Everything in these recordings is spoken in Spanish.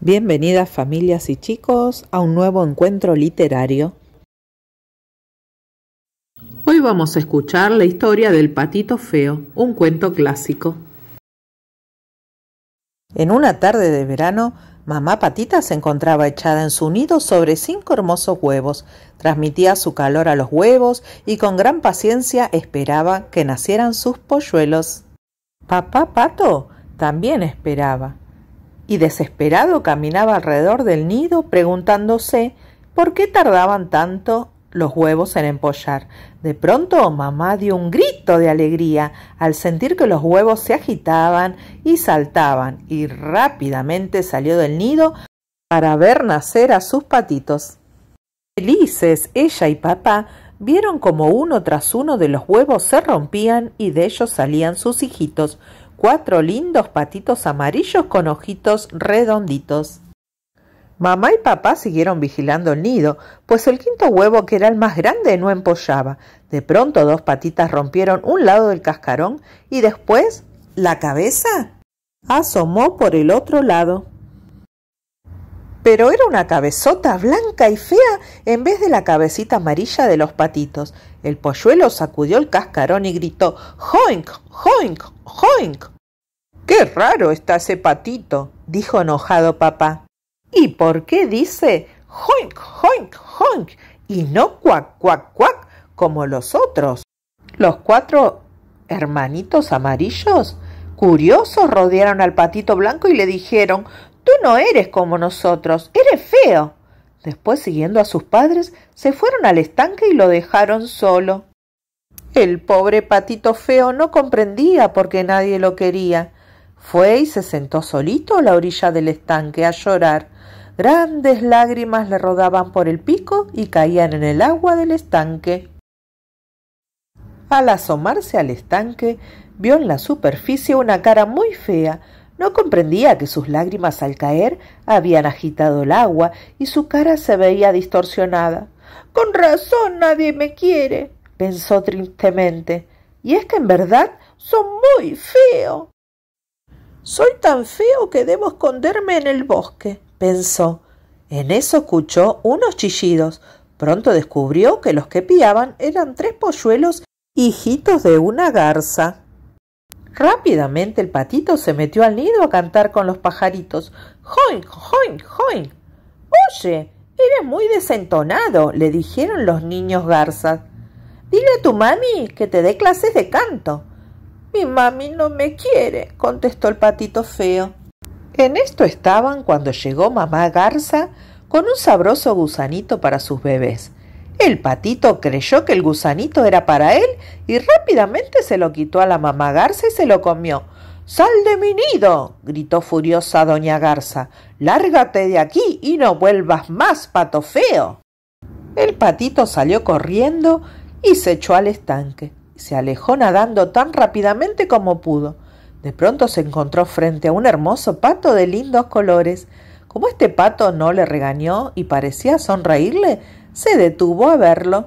Bienvenidas familias y chicos a un nuevo encuentro literario. Hoy vamos a escuchar la historia del patito feo, un cuento clásico. En una tarde de verano, mamá patita se encontraba echada en su nido sobre cinco hermosos huevos, transmitía su calor a los huevos y con gran paciencia esperaba que nacieran sus polluelos. Papá pato también esperaba y desesperado caminaba alrededor del nido preguntándose por qué tardaban tanto los huevos en empollar. De pronto mamá dio un grito de alegría al sentir que los huevos se agitaban y saltaban y rápidamente salió del nido para ver nacer a sus patitos. Felices, ella y papá vieron como uno tras uno de los huevos se rompían y de ellos salían sus hijitos, cuatro lindos patitos amarillos con ojitos redonditos. Mamá y papá siguieron vigilando el nido, pues el quinto huevo, que era el más grande, no empollaba. De pronto dos patitas rompieron un lado del cascarón y después la cabeza asomó por el otro lado pero era una cabezota blanca y fea en vez de la cabecita amarilla de los patitos. El polluelo sacudió el cascarón y gritó Joink, joink, joink. Qué raro está ese patito, dijo enojado papá. ¿Y por qué dice joink, joink, joink y no cuac, cuac, cuac como los otros? Los cuatro hermanitos amarillos curiosos rodearon al patito blanco y le dijeron Tú no eres como nosotros, eres feo. Después, siguiendo a sus padres, se fueron al estanque y lo dejaron solo. El pobre patito feo no comprendía por qué nadie lo quería. Fue y se sentó solito a la orilla del estanque a llorar. Grandes lágrimas le rodaban por el pico y caían en el agua del estanque. Al asomarse al estanque, vio en la superficie una cara muy fea, no comprendía que sus lágrimas al caer habían agitado el agua y su cara se veía distorsionada. Con razón nadie me quiere, pensó tristemente. Y es que en verdad son muy feo. Soy tan feo que debo esconderme en el bosque, pensó. En eso escuchó unos chillidos. Pronto descubrió que los que piaban eran tres polluelos hijitos de una garza. Rápidamente el patito se metió al nido a cantar con los pajaritos. ¡Hoy, hoy, join! Oye, eres muy desentonado, le dijeron los niños garzas. Dile a tu mami que te dé clases de canto. Mi mami no me quiere, contestó el patito feo. En esto estaban cuando llegó mamá garza con un sabroso gusanito para sus bebés. El patito creyó que el gusanito era para él y rápidamente se lo quitó a la mamá Garza y se lo comió. ¡Sal de mi nido! gritó furiosa doña Garza. Lárgate de aquí y no vuelvas más, pato feo. El patito salió corriendo y se echó al estanque. Se alejó nadando tan rápidamente como pudo. De pronto se encontró frente a un hermoso pato de lindos colores. Como este pato no le regañó y parecía sonreírle, se detuvo a verlo.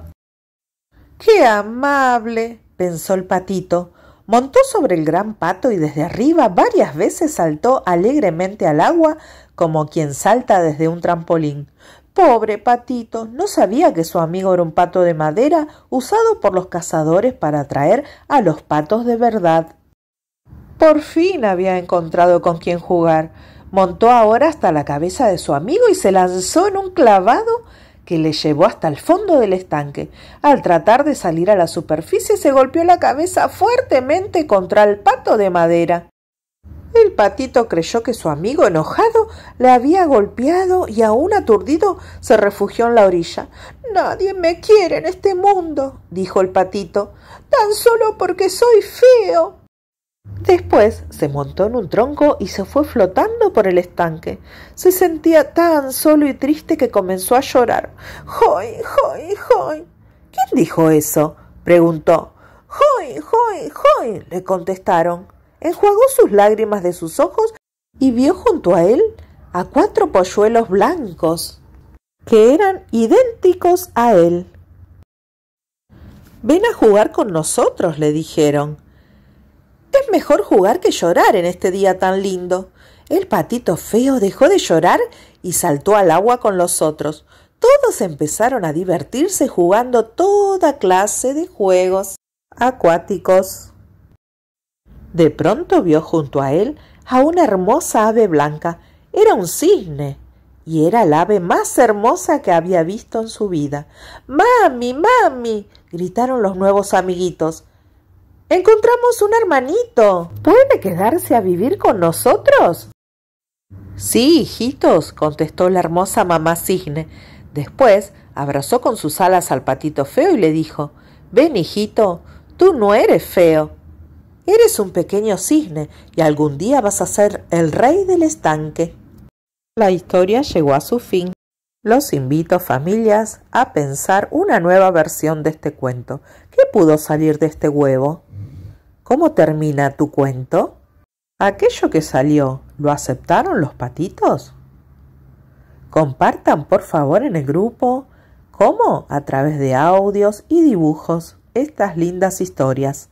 ¡Qué amable! pensó el patito. Montó sobre el gran pato y desde arriba varias veces saltó alegremente al agua como quien salta desde un trampolín. Pobre patito, no sabía que su amigo era un pato de madera usado por los cazadores para atraer a los patos de verdad. Por fin había encontrado con quien jugar. Montó ahora hasta la cabeza de su amigo y se lanzó en un clavado y le llevó hasta el fondo del estanque. Al tratar de salir a la superficie se golpeó la cabeza fuertemente contra el pato de madera. El patito creyó que su amigo enojado le había golpeado y aún aturdido se refugió en la orilla. Nadie me quiere en este mundo, dijo el patito, tan solo porque soy feo. Después se montó en un tronco y se fue flotando por el estanque. Se sentía tan solo y triste que comenzó a llorar. ¡Joy, joy, joy! ¿Quién dijo eso? preguntó. ¡Joy, joy, joy! le contestaron. Enjuagó sus lágrimas de sus ojos y vio junto a él a cuatro polluelos blancos que eran idénticos a él. Ven a jugar con nosotros, le dijeron. Es mejor jugar que llorar en este día tan lindo. El patito feo dejó de llorar y saltó al agua con los otros. Todos empezaron a divertirse jugando toda clase de juegos acuáticos. De pronto vio junto a él a una hermosa ave blanca. Era un cisne y era la ave más hermosa que había visto en su vida. ¡Mami! ¡Mami! gritaron los nuevos amiguitos. Encontramos un hermanito. ¿Puede quedarse a vivir con nosotros? Sí, hijitos, contestó la hermosa mamá Cisne. Después abrazó con sus alas al patito feo y le dijo Ven, hijito, tú no eres feo. Eres un pequeño cisne y algún día vas a ser el rey del estanque. La historia llegó a su fin. Los invito, familias, a pensar una nueva versión de este cuento. ¿Qué pudo salir de este huevo? ¿Cómo termina tu cuento? ¿Aquello que salió lo aceptaron los patitos? Compartan por favor en el grupo cómo a través de audios y dibujos estas lindas historias.